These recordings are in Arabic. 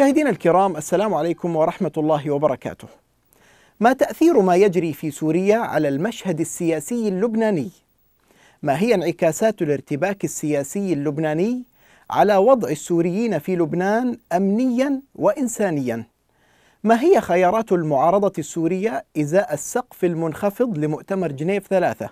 مشاهدينا الكرام السلام عليكم ورحمه الله وبركاته. ما تاثير ما يجري في سوريا على المشهد السياسي اللبناني؟ ما هي انعكاسات الارتباك السياسي اللبناني على وضع السوريين في لبنان امنيا وانسانيا؟ ما هي خيارات المعارضه السوريه ازاء السقف المنخفض لمؤتمر جنيف ثلاثه؟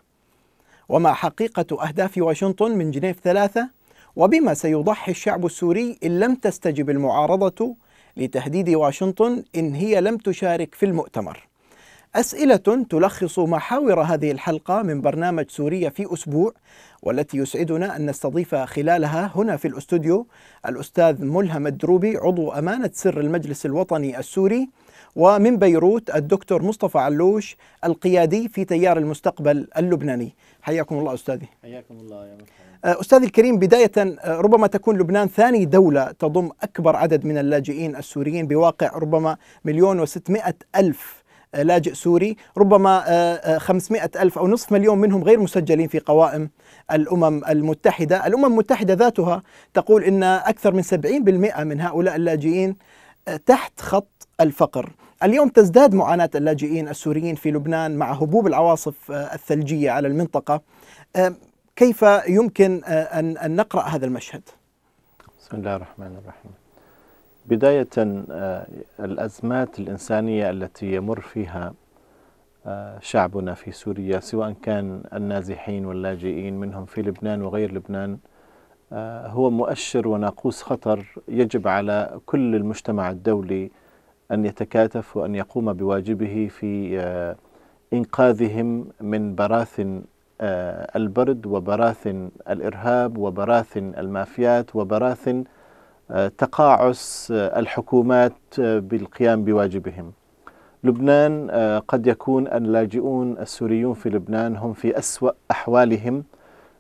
وما حقيقه اهداف واشنطن من جنيف ثلاثه وبما سيضحي الشعب السوري ان لم تستجب المعارضه لتهديد واشنطن إن هي لم تشارك في المؤتمر أسئلة تلخص محاور هذه الحلقة من برنامج سوريا في أسبوع والتي يسعدنا أن نستضيف خلالها هنا في الأستوديو الأستاذ ملهم الدروبي عضو أمانة سر المجلس الوطني السوري ومن بيروت الدكتور مصطفى علوش القيادي في تيار المستقبل اللبناني حياكم الله أستاذي حياكم الله يا مرحبا آه، أستاذ الكريم بداية آه، ربما تكون لبنان ثاني دولة تضم أكبر عدد من اللاجئين السوريين بواقع ربما مليون وستمائة ألف لاجئ سوري ربما 500 آه، ألف أو نصف مليون منهم غير مسجلين في قوائم الأمم المتحدة الأمم المتحدة ذاتها تقول أن أكثر من 70% من هؤلاء اللاجئين تحت خط الفقر اليوم تزداد معاناة اللاجئين السوريين في لبنان مع هبوب العواصف الثلجية على المنطقة كيف يمكن آه، أن نقرأ هذا المشهد بسم الله الرحمن الرحيم بداية آه، الأزمات الإنسانية التي يمر فيها آه، شعبنا في سوريا سواء كان النازحين واللاجئين منهم في لبنان وغير لبنان هو مؤشر وناقوس خطر يجب على كل المجتمع الدولي أن يتكاتف وأن يقوم بواجبه في إنقاذهم من براثن آه، البرد وبراثن الإرهاب وبراثن المافيات وبراثن آه، تقاعس آه، الحكومات بالقيام بواجبهم لبنان قد يكون اللاجئون السوريون في لبنان هم في أسوأ أحوالهم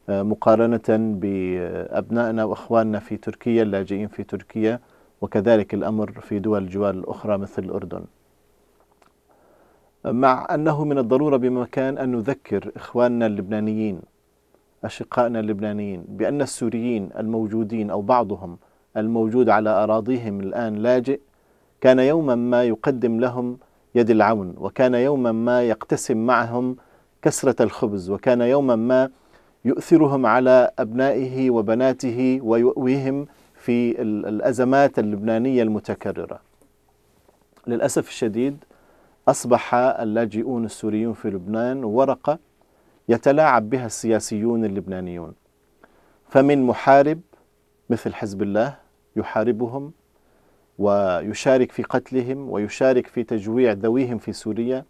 مقارنة بأبنائنا وأخواننا في تركيا اللاجئين في تركيا وكذلك الأمر في دول الجوار الأخرى مثل الأردن مع أنه من الضرورة بمكان أن نذكر إخواننا اللبنانيين أشقائنا اللبنانيين بأن السوريين الموجودين أو بعضهم الموجود على أراضيهم الآن لاجئ كان يوما ما يقدم لهم يد العون وكان يوما ما يقتسم معهم كسرة الخبز وكان يوما ما يؤثرهم على أبنائه وبناته ويؤويهم في الأزمات اللبنانية المتكررة للأسف الشديد أصبح اللاجئون السوريون في لبنان ورقة يتلاعب بها السياسيون اللبنانيون فمن محارب مثل حزب الله يحاربهم ويشارك في قتلهم ويشارك في تجويع ذويهم في سوريا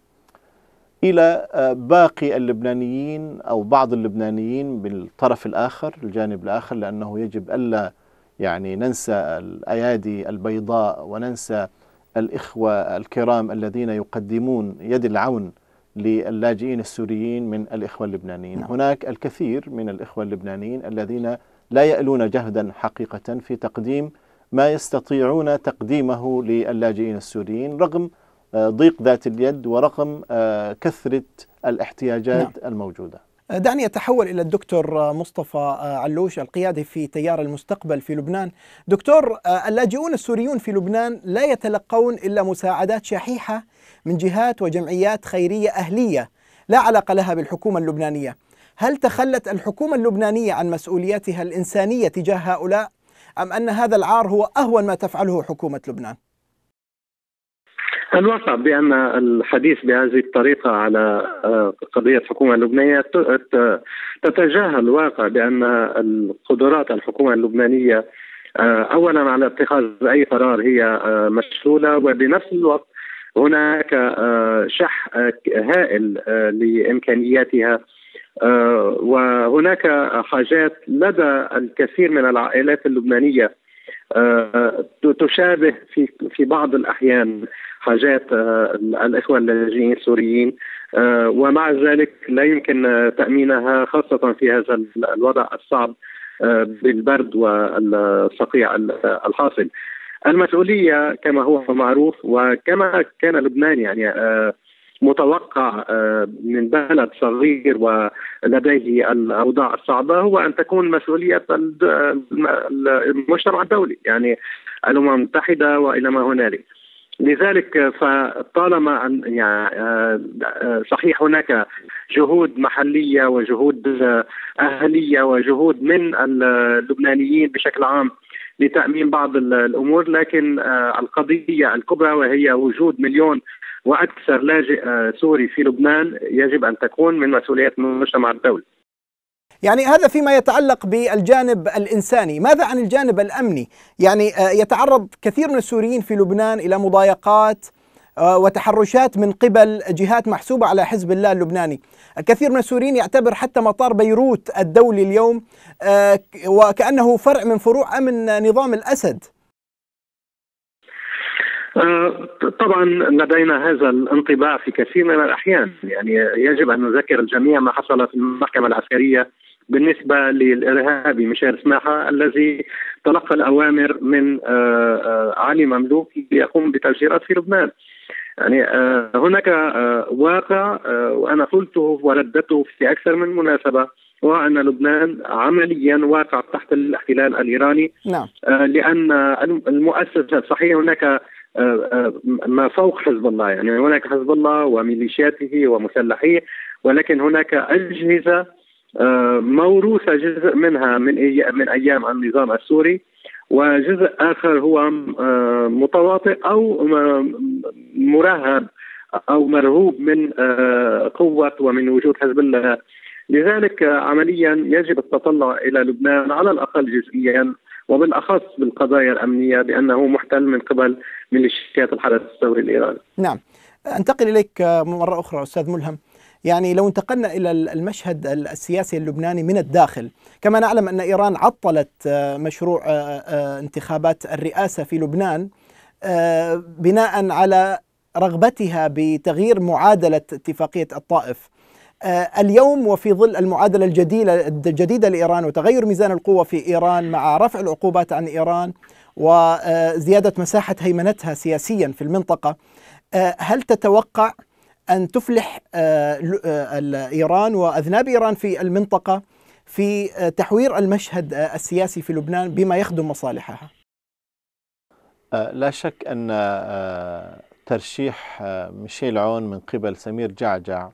إلى آه، باقي اللبنانيين أو بعض اللبنانيين بالطرف الآخر الجانب الآخر لأنه يجب ألا يعني ننسى الأيادي البيضاء وننسى الإخوة الكرام الذين يقدمون يد العون للاجئين السوريين من الإخوة اللبنانيين نعم. هناك الكثير من الإخوة اللبنانيين الذين لا يألون جهدا حقيقة في تقديم ما يستطيعون تقديمه للاجئين السوريين رغم آه، ضيق ذات اليد ورغم آه، كثرة الاحتياجات نعم. الموجودة دعني أتحول إلى الدكتور مصطفى علوش القيادي في تيار المستقبل في لبنان دكتور اللاجئون السوريون في لبنان لا يتلقون إلا مساعدات شحيحة من جهات وجمعيات خيرية أهلية لا علاقة لها بالحكومة اللبنانية هل تخلت الحكومة اللبنانية عن مسؤوليتها الإنسانية تجاه هؤلاء أم أن هذا العار هو أهون ما تفعله حكومة لبنان؟ الواقع بان الحديث بهذه الطريقه على آه، قضيه الحكومه اللبنانيه تتجاهل واقع بان القدرات الحكومه اللبنانيه آه، اولا على اتخاذ اي قرار هي آه، مشلوله وبنفس الوقت هناك شح هائل لامكانياتها وهناك حاجات لدى الكثير من العائلات اللبنانيه آه، تشابه في في بعض الاحيان حاجات آه، الاخوه اللاجئين السوريين آه، ومع ذلك لا يمكن تامينها خاصه في هذا الوضع الصعب بالبرد والصقيع الحاصل. المسؤوليه كما هو معروف وكما كان لبنان يعني متوقع آه، من بلد صغير ولديه الاوضاع الصعبه هو ان تكون مسؤوليه المجتمع الدولي يعني الامم المتحده والى ما هنالك. لذلك فطالما ان يعني آه، صحيح هناك جهود محليه وجهود آه، اهليه وجهود من اللبنانيين بشكل عام لتامين بعض الامور لكن القضيه الكبرى وهي وجود مليون واكثر لاجئ آه، سوري في لبنان يجب ان تكون من مسؤوليه المجتمع الدولي. يعني هذا فيما يتعلق بالجانب الانساني، ماذا عن الجانب الامني؟ يعني آه، يتعرض كثير من السوريين في لبنان الى مضايقات آه، وتحرشات من قبل جهات محسوبة على حزب الله اللبناني الكثير من السوريين يعتبر حتى مطار بيروت الدولي اليوم وكأنه فرع من فروع أمن نظام الأسد آه، طبعا لدينا هذا الانطباع في كثير من الاحيان يعني يجب ان نذكر الجميع ما حصل في المحكمه العسكريه بالنسبه للارهابي مشير سماحه الذي تلقى الاوامر من آه، آه، علي مملوك ليقوم بتفجيرات في لبنان. يعني هناك واقع وانا قلته ورددته في اكثر من مناسبه هو ان لبنان عمليا واقع تحت الاحتلال الايراني نعم. لان المؤسسه صحيح هناك آه، آه، ما فوق حزب الله يعني هناك حزب الله وميليشياته ومسلحيه ولكن هناك اجهزه آه، موروثه جزء منها من من ايام النظام السوري وجزء اخر هو متواطئ او مرهب او مرهوب من قوه ومن وجود حزب الله لذلك عمليا يجب التطلع الى لبنان على الاقل جزئيا وبالاخص بالقضايا الامنيه بانه محتل من قبل ميليشيات الحرس الثوري الايراني. نعم. انتقل اليك آه، مره اخرى استاذ ملهم. يعني لو انتقلنا الى المشهد السياسي اللبناني من الداخل، كما نعلم ان ايران عطلت آه، مشروع آه، انتخابات الرئاسه في لبنان بناء على رغبتها بتغيير معادله اتفاقيه الطائف. آه، اليوم وفي ظل المعادلة الجديدة الجديدة لإيران وتغير ميزان القوة في إيران مع رفع العقوبات عن إيران وزيادة مساحة هيمنتها سياسيا في المنطقة آه، هل تتوقع أن تفلح آه، إيران وأذناب إيران في المنطقة في تحوير المشهد السياسي في لبنان بما يخدم مصالحها؟ لا شك أن ترشيح ميشيل عون من قبل سمير جعجع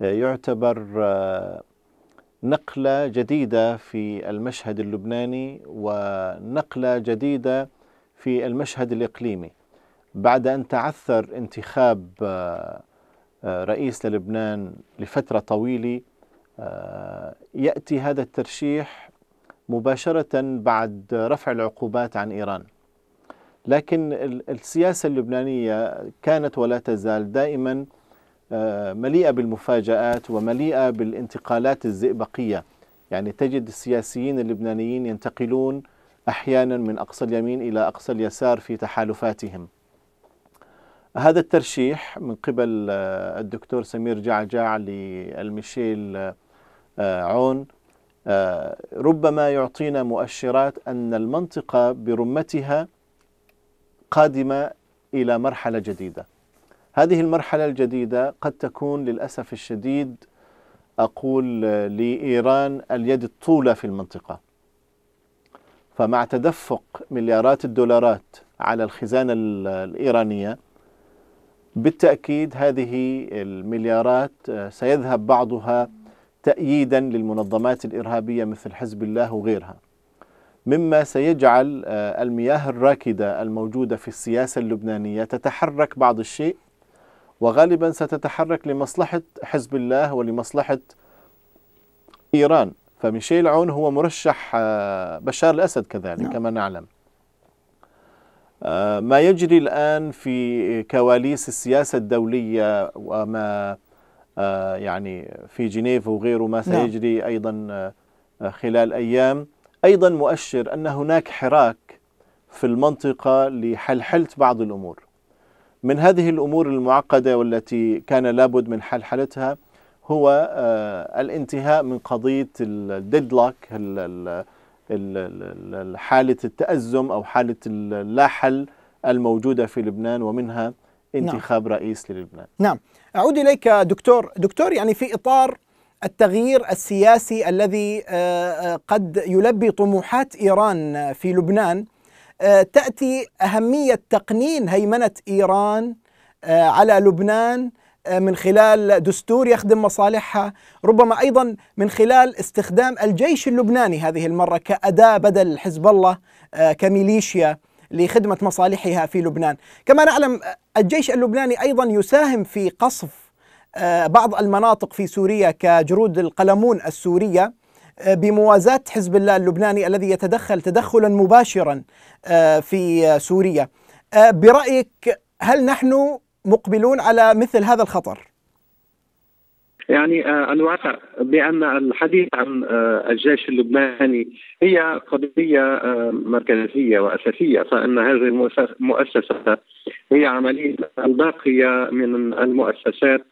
يعتبر آه، نقلة جديدة في المشهد اللبناني ونقلة جديدة في المشهد الإقليمي بعد أن تعثر انتخاب آه، آه، رئيس للبنان لفترة طويلة يأتي هذا الترشيح مباشرة بعد رفع العقوبات عن إيران لكن السياسة اللبنانية كانت ولا تزال دائما آه، مليئة بالمفاجآت ومليئة بالانتقالات الزئبقية يعني تجد السياسيين اللبنانيين ينتقلون أحيانا من أقصى اليمين إلى أقصى اليسار في تحالفاتهم هذا الترشيح من قبل آه، الدكتور سمير جعجع للميشيل آه، عون ربما يعطينا مؤشرات أن المنطقة برمتها قادمة إلى مرحلة جديدة هذه المرحلة الجديدة قد تكون للأسف الشديد أقول لإيران اليد الطولة في المنطقة فمع تدفق مليارات الدولارات على الخزانة الإيرانية بالتأكيد هذه المليارات آه، سيذهب بعضها تأييدا للمنظمات الإرهابية مثل حزب الله وغيرها مما سيجعل آه، المياه الراكدة الموجودة في السياسة اللبنانية تتحرك بعض الشيء وغالبا ستتحرك لمصلحة حزب الله ولمصلحة إيران فميشيل عون هو مرشح آه، بشار الأسد كذلك نعم. كما نعلم آه، ما يجري الآن في كواليس السياسة الدولية وما آه، يعني في جنيف وغيره ما نعم. سيجري أيضا خلال أيام أيضا مؤشر أن هناك حراك في المنطقة لحلحلة بعض الأمور من هذه الأمور المعقدة والتي كان لابد من حل حالتها هو آه، الانتهاء من قضية الديدلوك حالة التأزم أو حالة اللا حل الموجودة في لبنان ومنها انتخاب نعم. رئيس للبنان نعم أعود إليك دكتور دكتور يعني في إطار التغيير السياسي الذي آه، آه، قد يلبي طموحات إيران في لبنان آه، تأتي أهمية تقنين هيمنة إيران آه، على لبنان آه، من خلال دستور يخدم مصالحها ربما أيضا من خلال استخدام الجيش اللبناني هذه المرة كأداة بدل حزب الله كميليشيا لخدمة مصالحها في لبنان كما نعلم الجيش اللبناني أيضا يساهم في قصف بعض المناطق في سوريا كجرود القلمون السورية آه، بموازاة حزب الله اللبناني الذي يتدخل تدخلا مباشرا آه، في سوريا آه، برأيك هل نحن مقبلون على مثل هذا الخطر؟ يعني الواقع بان الحديث عن الجيش اللبناني هي قضيه مركزيه واساسيه فان هذه المؤسسه هي عمليه الباقيه من المؤسسات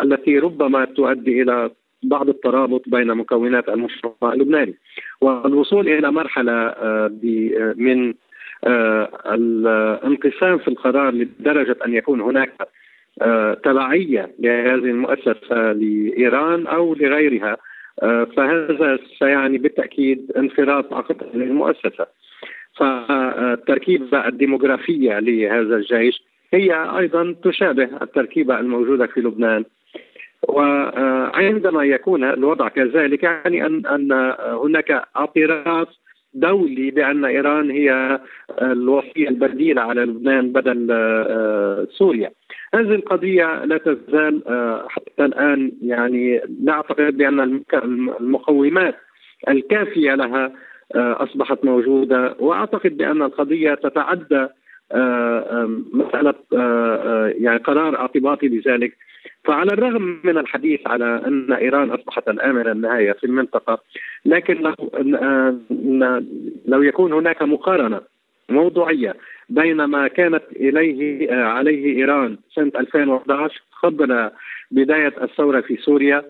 التي ربما تؤدي الى بعض الترابط بين مكونات المجتمع اللبناني والوصول الى مرحله آه، آه، من آه، الانقسام في القرار لدرجه ان يكون هناك تبعيه لهذه المؤسسه لايران او لغيرها فهذا سيعني بالتاكيد انخراط عقد المؤسسه فالتركيبه الديموغرافيه لهذا الجيش هي ايضا تشابه التركيبه الموجوده في لبنان وعندما يكون الوضع كذلك يعني ان ان هناك اعتراض دولي بان ايران هي الوصيه البديله على لبنان بدل آه، سوريا. هذه القضيه لا تزال آه، حتى الان يعني نعتقد بان المقومات الكافيه لها آه، اصبحت موجوده واعتقد بان القضيه تتعدى مساله يعني قرار اعتباطي بذلك فعلى الرغم من الحديث على ان ايران اصبحت الامنه النهايه في المنطقه لكن لو لو يكون هناك مقارنه موضوعيه بين ما كانت اليه آه، عليه ايران سنه 2011 قبل بدايه الثوره في سوريا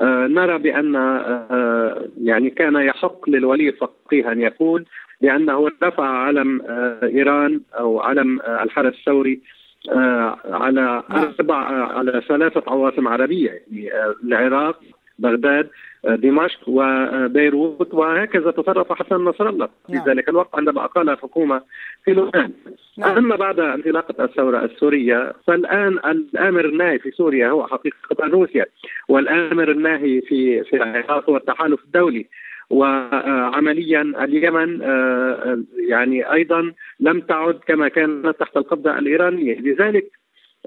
آه، نرى بان آه، يعني كان يحق للولي الفقيه ان يقول لانه رفع علم ايران او علم الحرس الثوري آه، على نعم. اربع آه، على ثلاثه عواصم عربيه يعني آه، العراق بغداد دمشق وبيروت وهكذا تصرف حسن نصر الله في نعم. ذلك الوقت عندما اقال الحكومه في لبنان نعم. اما بعد انطلاقه الثوره السوريه فالان الامر الناهي في سوريا هو حقيقه روسيا والامر الناهي في في العراق هو التحالف الدولي وعمليا اليمن آه، آه، يعني ايضا لم تعد كما كانت تحت القبضه الايرانيه، لذلك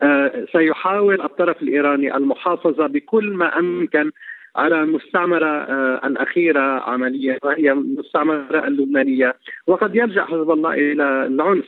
آه، سيحاول الطرف الايراني المحافظه بكل ما امكن على المستعمرة الأخيرة عمليا وهي المستعمرة اللبنانية وقد يلجأ حزب الله إلى العنف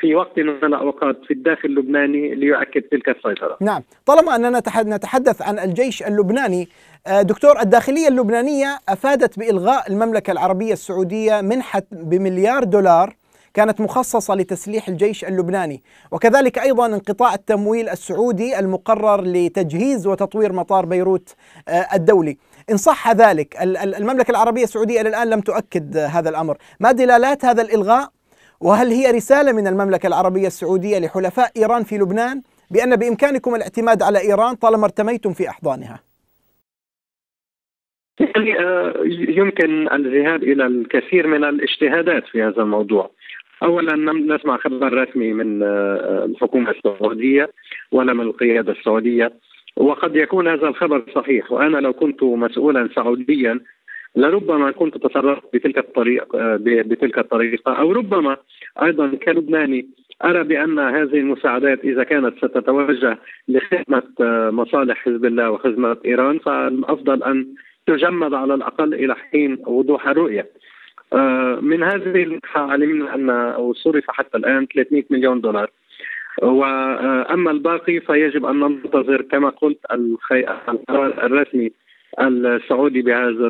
في وقت من الأوقات في الداخل اللبناني ليؤكد تلك السيطرة نعم طالما أننا نتحدث عن الجيش اللبناني آه، دكتور الداخلية اللبنانية أفادت بإلغاء المملكة العربية السعودية منحة بمليار دولار كانت مخصصة لتسليح الجيش اللبناني وكذلك أيضا انقطاع التمويل السعودي المقرر لتجهيز وتطوير مطار بيروت آه، الدولي إن صح ذلك المملكة العربية السعودية إلى الآن لم تؤكد هذا الأمر ما دلالات هذا الإلغاء وهل هي رسالة من المملكة العربية السعودية لحلفاء إيران في لبنان بأن بإمكانكم الاعتماد على إيران طالما ارتميتم في أحضانها؟ يعني آه، يمكن الذهاب إلى الكثير من الاجتهادات في هذا الموضوع اولا لم نسمع خبر رسمي من آه، آه، الحكومه السعوديه ولا من القياده السعوديه وقد يكون هذا الخبر صحيح وانا لو كنت مسؤولا سعوديا لربما كنت تصرفت بتلك الطريقة بتلك الطريقة أو ربما أيضا كلبناني أرى بأن هذه المساعدات إذا كانت ستتوجه لخدمة آه، مصالح حزب الله وخدمة إيران فالأفضل أن تجمد على الأقل إلى حين وضوح الرؤية آه، من هذه المنحة علمنا أن صرف حتى الآن 300 مليون دولار وأما آه، الباقي فيجب أن ننتظر كما قلت القرار الرسمي السعودي بهذا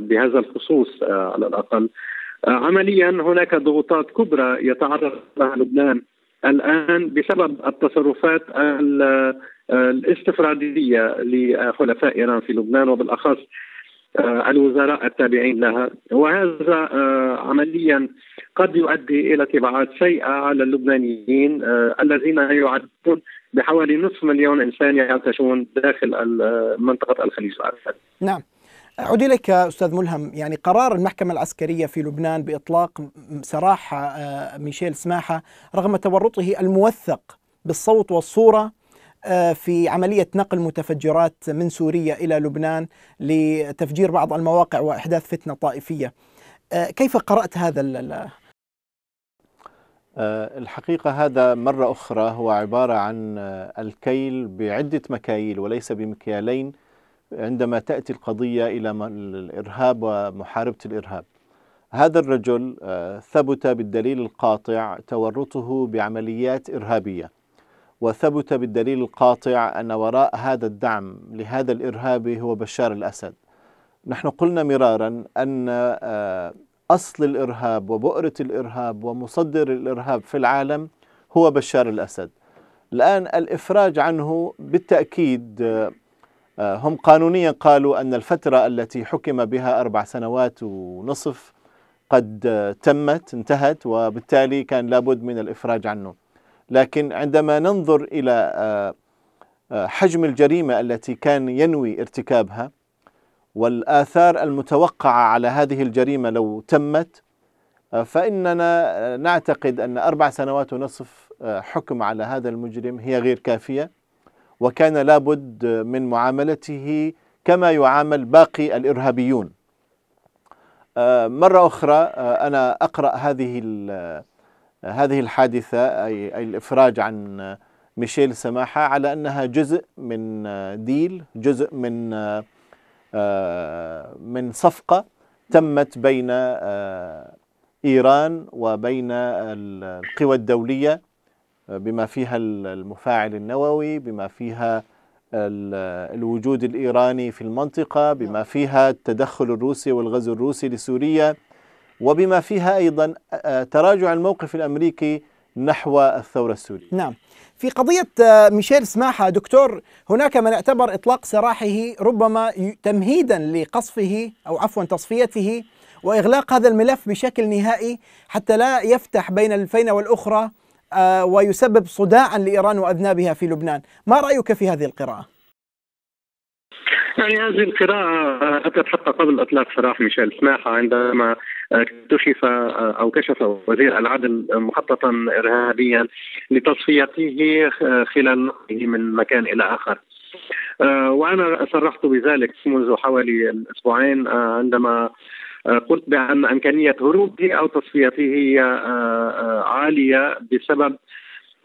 بهذا الخصوص آه، على الاقل. آه، عمليا هناك ضغوطات كبرى يتعرض لها لبنان الان بسبب التصرفات آه، الاستفراديه لحلفاء ايران في لبنان وبالاخص آه، الوزراء التابعين لها وهذا آه، عمليا قد يؤدي الى تبعات سيئه على اللبنانيين آه، الذين يعدون بحوالي نصف مليون انسان يعتشون داخل منطقه الخليج العربي. نعم. أعود إليك أستاذ ملهم يعني قرار المحكمة العسكرية في لبنان بإطلاق سراح ميشيل سماحة رغم تورطه الموثق بالصوت والصورة آه، في عملية نقل متفجرات من سوريا إلى لبنان لتفجير بعض المواقع وإحداث فتنة طائفية آه، كيف قرأت هذا آه، الحقيقة هذا مرة أخرى هو عبارة عن الكيل بعدة مكاييل وليس بمكيالين عندما تأتي القضية إلى الإرهاب ومحاربة الإرهاب هذا الرجل ثبت بالدليل القاطع تورطه بعمليات إرهابية وثبت بالدليل القاطع أن وراء هذا الدعم لهذا الإرهابي هو بشار الأسد نحن قلنا مرارا أن آه، أصل الإرهاب وبؤرة الإرهاب ومصدر الإرهاب في العالم هو بشار الأسد الآن الإفراج عنه بالتأكيد آه، آه، هم قانونيا قالوا أن الفترة التي حكم بها أربع سنوات ونصف قد تمت انتهت وبالتالي كان لابد من الإفراج عنه لكن عندما ننظر إلى آه، آه، حجم الجريمة التي كان ينوي ارتكابها والآثار المتوقعة على هذه الجريمة لو تمت آه، فإننا نعتقد أن أربع سنوات ونصف حكم على هذا المجرم هي غير كافية وكان لابد من معاملته كما يعامل باقي الإرهابيون مرة أخرى أنا أقرأ هذه هذه الحادثة أي, الإفراج عن ميشيل سماحة على أنها جزء من ديل جزء من آه، من صفقة تمت بين آه، إيران وبين القوى الدولية آه، بما فيها المفاعل النووي بما فيها الوجود الإيراني في المنطقة بما فيها التدخل الروسي والغزو الروسي لسوريا وبما فيها أيضا تراجع الموقف الأمريكي نحو الثورة السورية نعم في قضية آه، ميشيل سماحة دكتور هناك من اعتبر إطلاق سراحه ربما تمهيدا لقصفه أو عفوا تصفيته وإغلاق هذا الملف بشكل نهائي حتى لا يفتح بين الفينة والأخرى آه، ويسبب صداعا لإيران وأذنابها في لبنان ما رأيك في هذه القراءة؟ يعني هذه القراءة أتت آه، حتى قبل إطلاق سراح ميشيل سماحة عندما آه، كشف آه، أو كشف وزير العدل مخططا إرهابيا لتصفيته خلال نقله من مكان إلى آخر وأنا صرحت بذلك منذ حوالي أسبوعين عندما قلت بأن أمكانية هروبه أو تصفيته هي عالية بسبب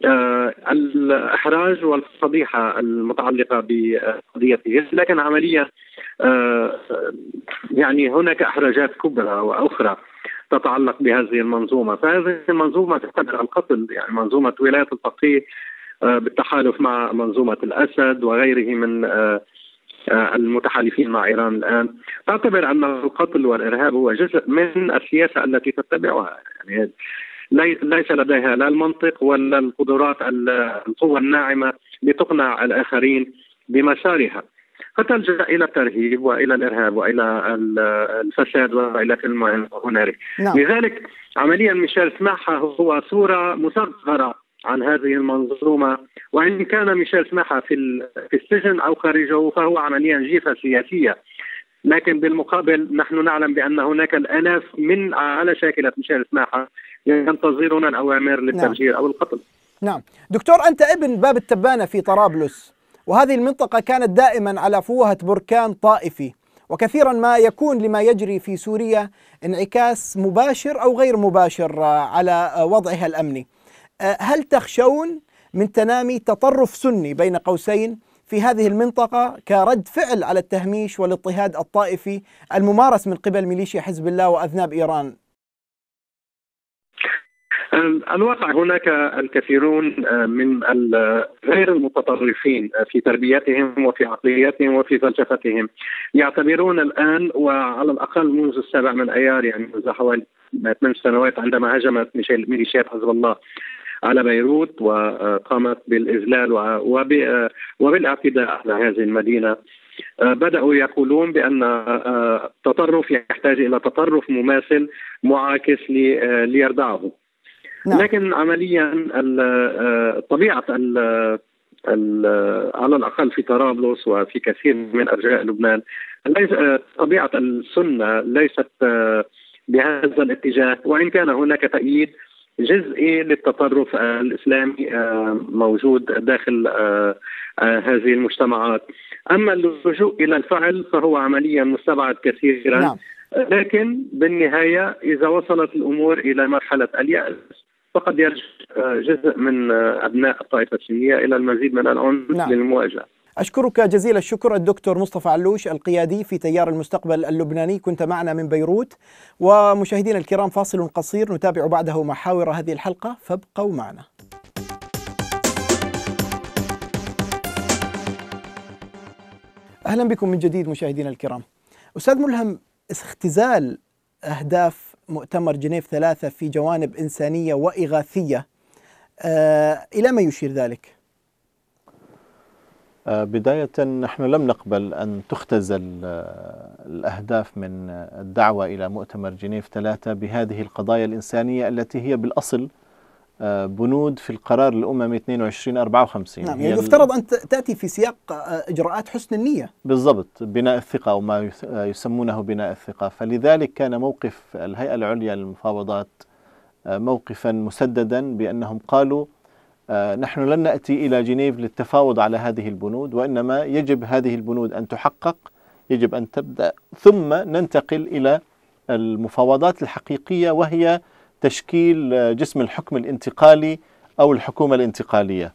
آه، الاحراج والفضيحه المتعلقه بقضيته لكن عمليا آه، يعني هناك احراجات كبرى واخرى تتعلق بهذه المنظومه فهذه المنظومه تعتبر القتل يعني منظومه ولايه الفقيه آه، بالتحالف مع منظومه الاسد وغيره من المتحالفين مع ايران الان تعتبر ان القتل والارهاب هو جزء من السياسه التي تتبعها يعني ليس لديها لا المنطق ولا القدرات القوة الناعمة لتقنع الآخرين بمسارها فتلجا الى الترهيب والى الارهاب والى الفساد والى كل ما هنالك نعم. لذلك عمليا ميشيل سماحه هو صوره مصغره عن هذه المنظومه وان كان ميشيل سماحه في في السجن او خارجه فهو عمليا جيفه سياسيه لكن بالمقابل نحن نعلم بان هناك الالاف من على شاكله ميشيل سماحه ينتظرون الأوامر للتفجير نعم. أو القتل نعم دكتور أنت ابن باب التبانة في طرابلس وهذه المنطقة كانت دائما على فوهة بركان طائفي وكثيرا ما يكون لما يجري في سوريا انعكاس مباشر أو غير مباشر آه، على آه، وضعها الأمني آه، هل تخشون من تنامي تطرف سني بين قوسين في هذه المنطقة كرد فعل على التهميش والاضطهاد الطائفي الممارس من قبل ميليشيا حزب الله وأذناب إيران الواقع هناك الكثيرون من غير المتطرفين في تربيتهم وفي عقليتهم وفي فلسفتهم يعتبرون الان وعلى الاقل منذ السابع من ايار يعني منذ حوالي ثمان سنوات عندما هجمت ميليشيات حزب الله على بيروت وقامت بالاذلال وبالاعتداء على هذه المدينه أه، بداوا يقولون بان التطرف أه، يحتاج الى تطرف مماثل معاكس ليردعه نعم. لكن عمليا آه، طبيعه على الاقل في طرابلس وفي كثير من ارجاء لبنان ليس آه، طبيعه السنه ليست آه، بهذا الاتجاه وان كان هناك تأييد جزئي للتطرف الاسلامي موجود داخل هذه المجتمعات اما اللجوء الى الفعل فهو عمليا مستبعد كثيرا نعم. لكن بالنهايه اذا وصلت الامور الى مرحله الياس فقد يرجع آه، جزء من آه، ابناء الطائفه السنيه الى المزيد من العنف نعم. للمواجهه. أشكرك جزيل الشكر الدكتور مصطفى علوش القيادي في تيار المستقبل اللبناني كنت معنا من بيروت ومشاهدينا الكرام فاصل قصير نتابع بعده محاور هذه الحلقة فابقوا معنا أهلا بكم من جديد مشاهدينا الكرام أستاذ ملهم اختزال أهداف مؤتمر جنيف ثلاثة في جوانب إنسانية وإغاثية آه، إلى ما يشير ذلك؟ آه، بداية نحن لم نقبل أن تختزل آه، الأهداف من الدعوة إلى مؤتمر جنيف ثلاثة بهذه القضايا الإنسانية التي هي بالأصل آه، بنود في القرار الاممي 2254 نعم يعني يفترض ان تاتي في سياق آه، اجراءات حسن النيه بالضبط بناء الثقه او ما آه، يسمونه بناء الثقه فلذلك كان موقف الهيئه العليا للمفاوضات موقفا مسددا بانهم قالوا نحن لن ناتي الى جنيف للتفاوض على هذه البنود وانما يجب هذه البنود ان تحقق يجب ان تبدا ثم ننتقل الى المفاوضات الحقيقيه وهي تشكيل جسم الحكم الانتقالي أو الحكومة الانتقالية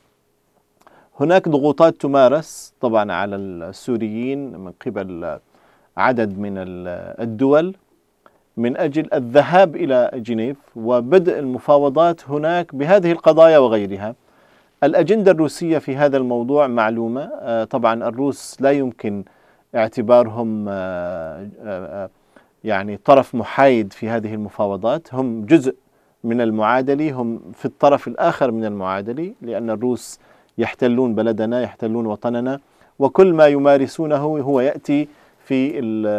هناك ضغوطات تمارس طبعا على السوريين من قبل عدد من الدول من أجل الذهاب إلى جنيف وبدء المفاوضات هناك بهذه القضايا وغيرها الأجندة الروسية في هذا الموضوع معلومة آه، طبعا الروس لا يمكن اعتبارهم آه، آه، يعني طرف محايد في هذه المفاوضات هم جزء من المعادلة هم في الطرف الآخر من المعادلة لأن الروس يحتلون بلدنا يحتلون وطننا وكل ما يمارسونه هو يأتي في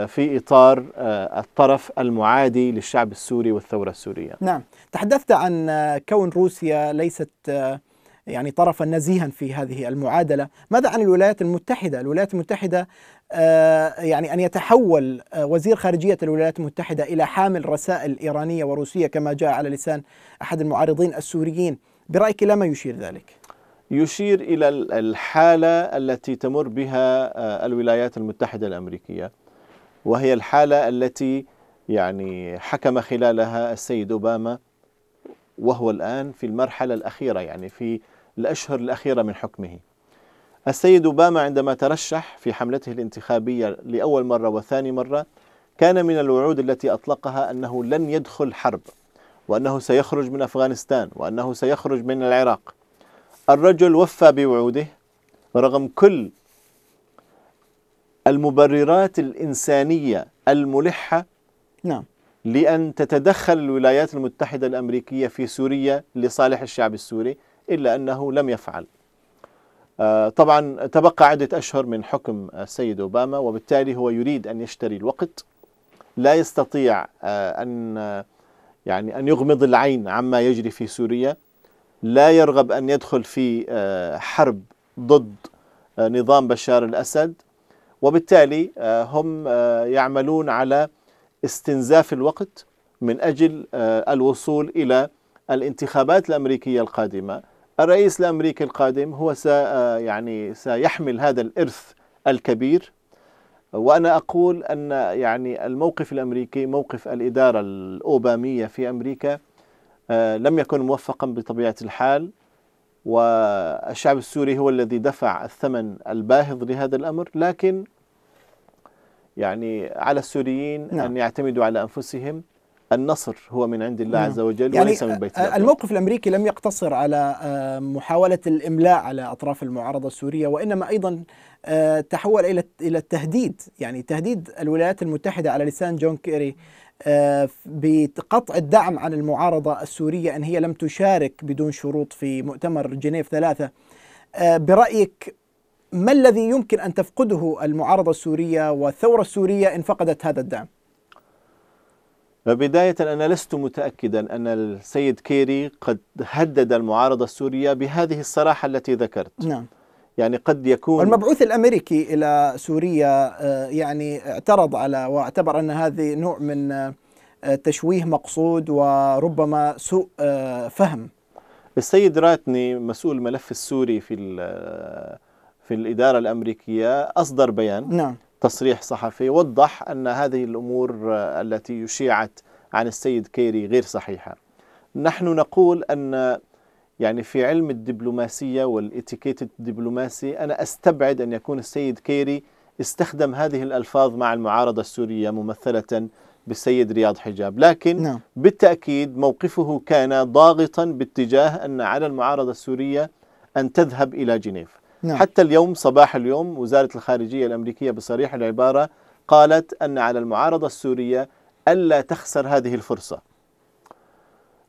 في اطار آه، الطرف المعادي للشعب السوري والثوره السوريه. نعم، تحدثت عن آه، كون روسيا ليست آه، يعني طرفا نزيها في هذه المعادله، ماذا عن الولايات المتحده؟ الولايات المتحده آه، يعني أن يتحول آه، وزير خارجية الولايات المتحدة إلى حامل رسائل إيرانية وروسية كما جاء على لسان أحد المعارضين السوريين برأيك إلى ما يشير ذلك؟ يشير إلى الحالة التي تمر بها آه، الولايات المتحدة الأمريكية وهي الحالة التي يعني حكم خلالها السيد أوباما وهو الآن في المرحلة الأخيرة يعني في الأشهر الأخيرة من حكمه السيد أوباما عندما ترشح في حملته الانتخابية لأول مرة وثاني مرة كان من الوعود التي أطلقها أنه لن يدخل حرب وأنه سيخرج من أفغانستان وأنه سيخرج من العراق الرجل وفى بوعوده رغم كل المبررات الإنسانية الملحة نعم لأن تتدخل الولايات المتحدة الأمريكية في سوريا لصالح الشعب السوري إلا أنه لم يفعل آه، طبعا تبقى عدة أشهر من حكم السيد أوباما وبالتالي هو يريد أن يشتري الوقت لا يستطيع آه، أن يعني أن يغمض العين عما يجري في سوريا لا يرغب أن يدخل في آه، حرب ضد نظام بشار الأسد وبالتالي هم يعملون على استنزاف الوقت من أجل الوصول إلى الانتخابات الأمريكية القادمة الرئيس الأمريكي القادم هو س آه، يعني سيحمل هذا الإرث الكبير وأنا أقول أن يعني الموقف الأمريكي موقف الإدارة الأوبامية في أمريكا آه، لم يكن موفقا بطبيعة الحال والشعب السوري هو الذي دفع الثمن الباهظ لهذا الأمر لكن يعني على السوريين نعم. أن يعتمدوا على أنفسهم النصر هو من عند الله نعم. عز وجل يعني وليس من بيت الله الموقف الأمريكي لم يقتصر على آه، محاولة الإملاء على أطراف المعارضة السورية وإنما أيضا آه، تحول إلى إلى التهديد يعني تهديد الولايات المتحدة على لسان جون كيري آه، بقطع الدعم عن المعارضة السورية إن هي لم تشارك بدون شروط في مؤتمر جنيف ثلاثة برأيك ما الذي يمكن أن تفقده المعارضة السورية والثورة السورية إن فقدت هذا الدعم؟ فبداية أنا لست متأكدا أن السيد كيري قد هدد المعارضة السورية بهذه الصراحة التي ذكرت نعم يعني قد يكون المبعوث الأمريكي إلى سوريا آه، يعني اعترض على واعتبر أن هذه نوع من آه، تشويه مقصود وربما سوء آه، فهم السيد راتني مسؤول الملف السوري في في الإدارة الأمريكية أصدر بيان نعم تصريح صحفي وضح أن هذه الأمور التي يشيعت عن السيد كيري غير صحيحة نحن نقول أن يعني في علم الدبلوماسية والإتيكيت الدبلوماسي أنا أستبعد أن يكون السيد كيري استخدم هذه الألفاظ مع المعارضة السورية ممثلة بالسيد رياض حجاب لكن نعم. بالتأكيد موقفه كان ضاغطا باتجاه أن على المعارضة السورية أن تذهب إلى جنيف نعم. حتى اليوم صباح اليوم وزارة الخارجية الأمريكية بصريح العبارة قالت أن على المعارضة السورية ألا تخسر هذه الفرصة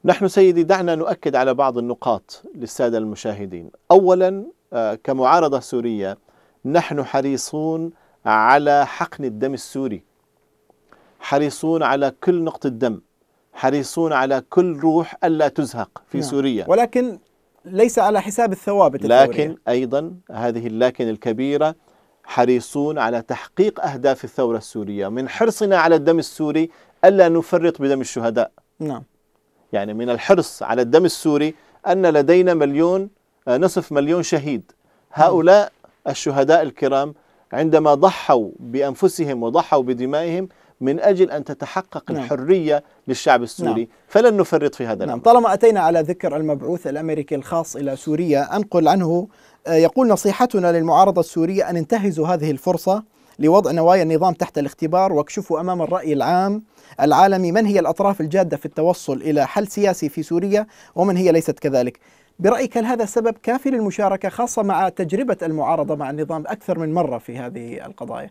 نحن سيدي دعنا نؤكد على بعض النقاط للسادة المشاهدين أولا آه، كمعارضة سورية نحن حريصون على حقن الدم السوري حريصون على كل نقطة دم حريصون على كل روح ألا تزهق في نعم. سوريا ولكن ليس على حساب الثوابت لكن الثورية. أيضا هذه اللكن الكبيرة حريصون على تحقيق أهداف الثورة السورية من حرصنا على الدم السوري ألا نفرط بدم الشهداء نعم يعني من الحرص على الدم السوري أن لدينا مليون آه، نصف مليون شهيد هؤلاء الشهداء الكرام عندما ضحوا بأنفسهم وضحوا بدمائهم من أجل أن تتحقق نعم. الحرية للشعب نعم. السوري نعم. فلن نفرط في هذا نعم. الأمر نعم. طالما أتينا على ذكر المبعوث الأمريكي الخاص إلى سوريا أنقل عنه آه، يقول نصيحتنا للمعارضة السورية أن انتهزوا هذه الفرصة لوضع نوايا النظام تحت الاختبار واكشفوا امام الراي العام العالمي من هي الاطراف الجاده في التوصل الى حل سياسي في سوريا ومن هي ليست كذلك. برايك هل هذا سبب كافي للمشاركه خاصه مع تجربه المعارضه مع النظام اكثر من مره في هذه القضايا؟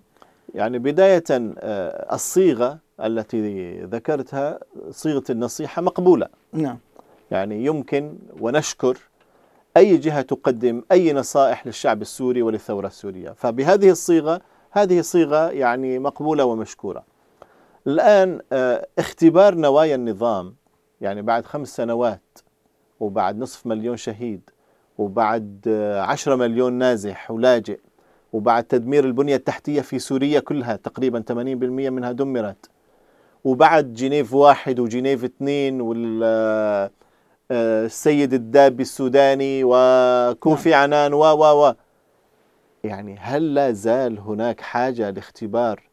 يعني بداية آه، الصيغة التي ذكرتها صيغة النصيحة مقبولة نعم يعني يمكن ونشكر أي جهة تقدم أي نصائح للشعب السوري وللثورة السورية فبهذه الصيغة هذه صيغة يعني مقبولة ومشكورة الآن آه، اختبار نوايا النظام يعني بعد خمس سنوات وبعد نصف مليون شهيد وبعد آه، عشرة مليون نازح ولاجئ وبعد تدمير البنية التحتية في سوريا كلها تقريبا 80% منها دمرت وبعد جنيف واحد وجنيف اثنين والسيد آه، آه، الدابي السوداني وكوفي نعم. عنان و و و يعني هل لا زال هناك حاجة لاختبار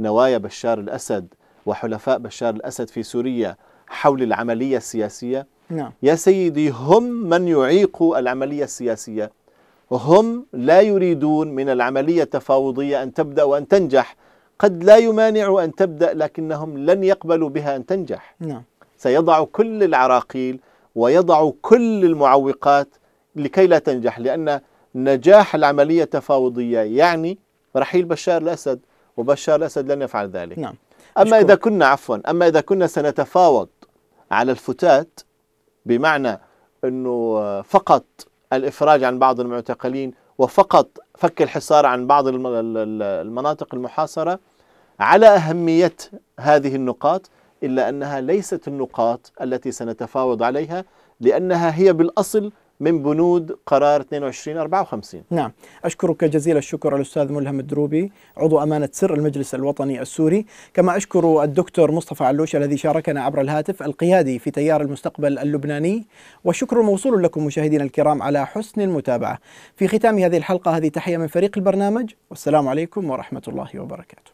نوايا بشار الأسد وحلفاء بشار الأسد في سوريا حول العملية السياسية؟ نعم. يا سيدي هم من يعيقوا العملية السياسية هم لا يريدون من العملية التفاوضية أن تبدأ وأن تنجح قد لا يمانع أن تبدأ لكنهم لن يقبلوا بها أن تنجح نعم. سيضع كل العراقيل ويضع كل المعوقات لكي لا تنجح لأن نجاح العملية التفاوضية يعني رحيل بشار الأسد وبشار الأسد لن يفعل ذلك نعم. أما إذا كنا عفوا أما إذا كنا سنتفاوض على الفتات بمعنى أنه فقط الإفراج عن بعض المعتقلين وفقط فك الحصار عن بعض المناطق المحاصرة على أهمية هذه النقاط إلا أنها ليست النقاط التي سنتفاوض عليها لأنها هي بالأصل من بنود قرار 2254 نعم أشكرك جزيل الشكر الأستاذ ملهم الدروبي عضو أمانة سر المجلس الوطني السوري كما أشكر الدكتور مصطفى علوش الذي شاركنا عبر الهاتف القيادي في تيار المستقبل اللبناني والشكر موصول لكم مشاهدينا الكرام على حسن المتابعة في ختام هذه الحلقة هذه تحية من فريق البرنامج والسلام عليكم ورحمة الله وبركاته